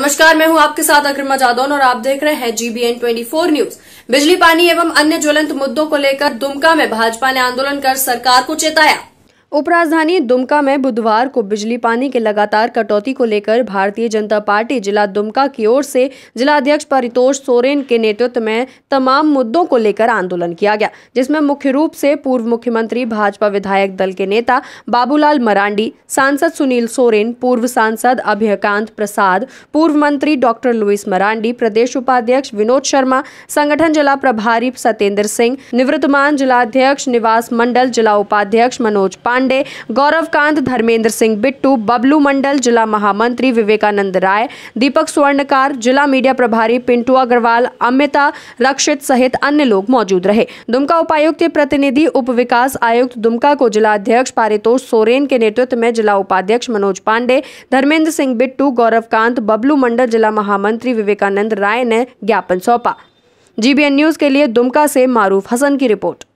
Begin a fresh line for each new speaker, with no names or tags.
नमस्कार मैं हूं आपके साथ अग्रिमा जादौन और आप देख रहे हैं जीबीएन 24 न्यूज बिजली पानी एवं अन्य ज्वलंत मुद्दों को लेकर दुमका में भाजपा ने आंदोलन कर सरकार को चेताया उपराजधानी दुमका में बुधवार को बिजली पानी के लगातार कटौती को लेकर भारतीय जनता पार्टी जिला दुमका की ओर से जिलाध्यक्ष परितोष सोरेन के नेतृत्व में तमाम मुद्दों को लेकर आंदोलन किया गया जिसमें मुख्य रूप से पूर्व मुख्यमंत्री भाजपा विधायक दल के नेता बाबूलाल मरांडी सांसद सुनील सोरेन पूर्व सांसद अभ्यकांत प्रसाद पूर्व मंत्री डॉक्टर लुइस मरांडी प्रदेश उपाध्यक्ष विनोद शर्मा संगठन जिला प्रभारी सत्येंद्र सिंह निवृत्तमान जिलाध्यक्ष निवास मंडल जिला उपाध्यक्ष मनोज पांडे पांडे गौरव कांत धर्मेंद्र सिंह बिट्टू बबलू मंडल जिला महामंत्री विवेकानंद राय दीपक स्वर्णकार जिला मीडिया प्रभारी पिंटू अग्रवाल अमिता रक्षित सहित अन्य लोग मौजूद रहे दुमका उपायुक्त के प्रतिनिधि उप विकास आयुक्त दुमका को जिला अध्यक्ष पारितोष सोरेन के नेतृत्व में जिला उपाध्यक्ष मनोज पांडे धर्मेंद्र सिंह बिट्टू गौरव कांत बबलू मंडल जिला महामंत्री विवेकानंद राय ने ज्ञापन सौंपा जीबीएन न्यूज के लिए दुमका से मारूफ हसन की रिपोर्ट